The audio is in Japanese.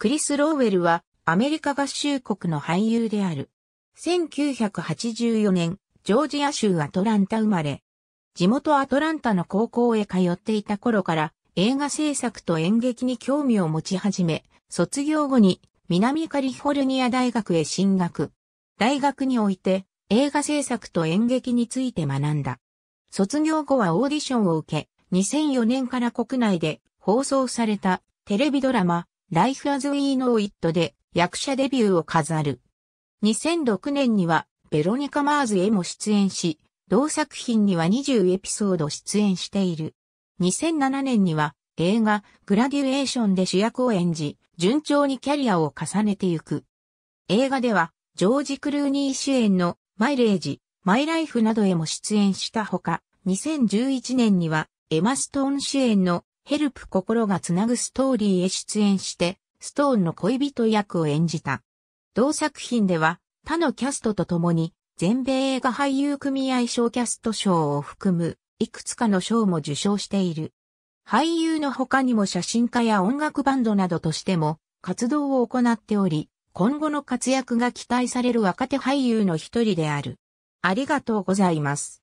クリス・ローウェルはアメリカ合衆国の俳優である。1984年、ジョージア州アトランタ生まれ。地元アトランタの高校へ通っていた頃から映画制作と演劇に興味を持ち始め、卒業後に南カリフォルニア大学へ進学。大学において映画制作と演劇について学んだ。卒業後はオーディションを受け、2004年から国内で放送されたテレビドラマ Life as We Know It で役者デビューを飾る。2006年にはベロニカ・マーズへも出演し、同作品には20エピソード出演している。2007年には映画グラデュエーションで主役を演じ、順調にキャリアを重ねてゆく。映画ではジョージ・クルーニー主演のマイレージ、マイライフなどへも出演したほか、2011年にはエマ・ストーン主演のヘルプ心がつなぐストーリーへ出演して、ストーンの恋人役を演じた。同作品では、他のキャストと共に、全米映画俳優組合賞キャスト賞を含む、いくつかの賞も受賞している。俳優の他にも写真家や音楽バンドなどとしても活動を行っており、今後の活躍が期待される若手俳優の一人である。ありがとうございます。